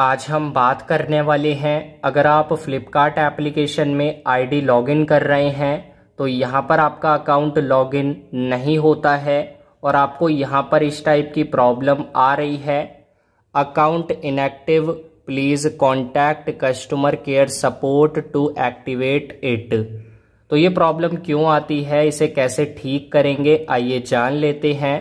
आज हम बात करने वाले हैं अगर आप फ्लिपकार्ट एप्लीकेशन में आईडी लॉगिन कर रहे हैं तो यहाँ पर आपका अकाउंट लॉगिन नहीं होता है और आपको यहाँ पर इस टाइप की प्रॉब्लम आ रही है account inactive please contact customer care support to activate it तो ये प्रॉब्लम क्यों आती है इसे कैसे ठीक करेंगे आइए जान लेते हैं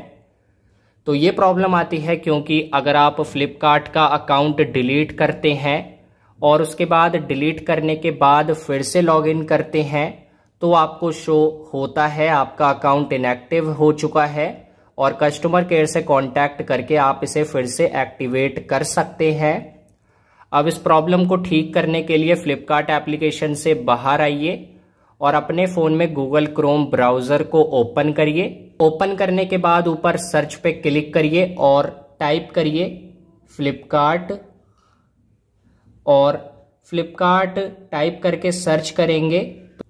तो ये प्रॉब्लम आती है क्योंकि अगर आप फ्लिपकार्ट का अकाउंट डिलीट करते हैं और उसके बाद डिलीट करने के बाद फिर से लॉगिन करते हैं तो आपको शो होता है आपका अकाउंट इनएक्टिव हो चुका है और कस्टमर केयर से कांटेक्ट करके आप इसे फिर से एक्टिवेट कर सकते हैं अब इस प्रॉब्लम को ठीक करने के लिए फ्लिपकार्ट एप्लीकेशन से बाहर आइए और अपने फ़ोन में गूगल क्रोम ब्राउज़र को ओपन करिए ओपन करने के बाद ऊपर सर्च पे क्लिक करिए और टाइप करिए फ्लिपकार्ट और फ्लिपकार्ट टाइप करके सर्च करेंगे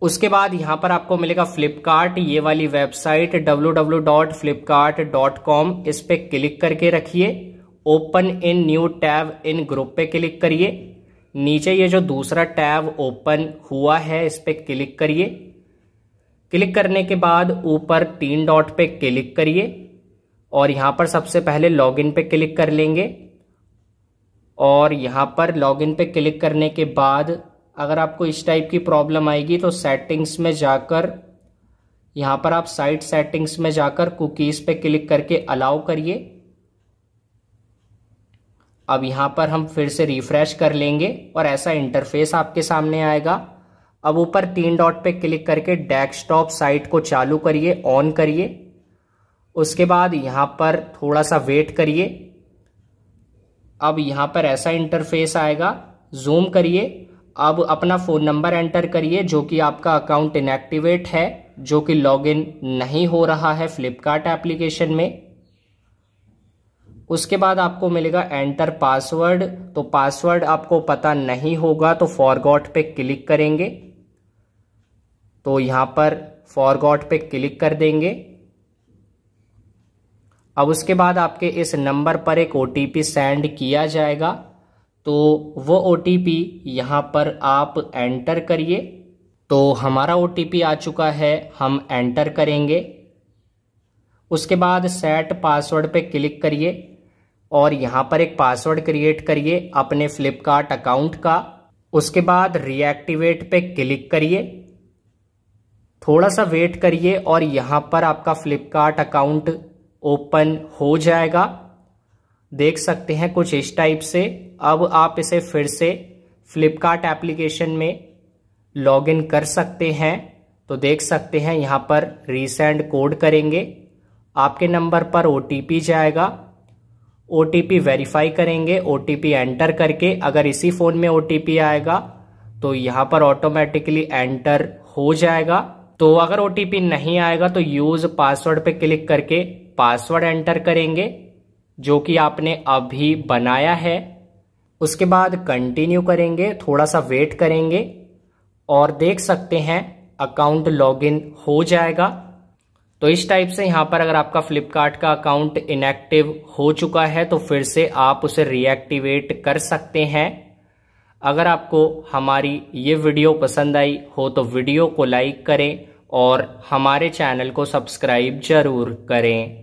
उसके बाद यहां पर आपको मिलेगा फ्लिपकार्ट ये वाली वेबसाइट कॉम इस पर क्लिक करके रखिए open in new tab in group पे क्लिक करिए नीचे ये जो दूसरा टैब ओपन हुआ है इस पर क्लिक करिए क्लिक करने के बाद ऊपर तीन डॉट पे क्लिक करिए और यहाँ पर सबसे पहले लॉगिन पे क्लिक कर लेंगे और यहाँ पर लॉगिन पे क्लिक करने के बाद अगर आपको इस टाइप की प्रॉब्लम आएगी तो सेटिंग्स में जाकर यहाँ पर आप साइट सेटिंग्स में जाकर कुकीज़ पे क्लिक करके अलाउ करिए अब यहाँ पर हम फिर से रिफ्रेश कर लेंगे और ऐसा इंटरफेस आपके सामने आएगा अब ऊपर तीन डॉट पे क्लिक करके डेस्कटॉप साइट को चालू करिए ऑन करिए उसके बाद यहाँ पर थोड़ा सा वेट करिए अब यहाँ पर ऐसा इंटरफेस आएगा जूम करिए अब अपना फ़ोन नंबर एंटर करिए जो कि आपका अकाउंट इनएक्टिवेट है जो कि लॉगिन नहीं हो रहा है फ्लिपकार्ट एप्लीकेशन में उसके बाद आपको मिलेगा एंटर पासवर्ड तो पासवर्ड आपको पता नहीं होगा तो फॉरगॉट पे क्लिक करेंगे तो यहां पर फॉरगॉट पे क्लिक कर देंगे अब उसके बाद आपके इस नंबर पर एक ओ सेंड किया जाएगा तो वो ओ टी पी यहाँ पर आप एंटर करिए तो हमारा ओ आ चुका है हम एंटर करेंगे उसके बाद सेट पासवर्ड पे क्लिक करिए और यहाँ पर एक पासवर्ड क्रिएट करिए अपने फ्लिपकार्ट अकाउंट का उसके बाद रिएक्टिवेट पे क्लिक करिए थोड़ा सा वेट करिए और यहाँ पर आपका फ्लिपकार्ट अकाउंट ओपन हो जाएगा देख सकते हैं कुछ इस टाइप से अब आप इसे फिर से फ्लिपकार्ट एप्लीकेशन में लॉगिन कर सकते हैं तो देख सकते हैं यहाँ पर रीसेंड कोड करेंगे आपके नंबर पर ओ जाएगा ओ वेरीफाई करेंगे ओ एंटर करके अगर इसी फ़ोन में ओ आएगा तो यहाँ पर ऑटोमेटिकली एंटर हो जाएगा तो अगर ओ नहीं आएगा तो यूज़ पासवर्ड पे क्लिक करके पासवर्ड एंटर करेंगे जो कि आपने अभी बनाया है उसके बाद कंटिन्यू करेंगे थोड़ा सा वेट करेंगे और देख सकते हैं अकाउंट लॉगिन हो जाएगा तो इस टाइप से यहाँ पर अगर आपका फ्लिपकार्ट का अकाउंट इनएक्टिव हो चुका है तो फिर से आप उसे रीएक्टिवेट कर सकते हैं अगर आपको हमारी ये वीडियो पसंद आई हो तो वीडियो को लाइक करें और हमारे चैनल को सब्सक्राइब जरूर करें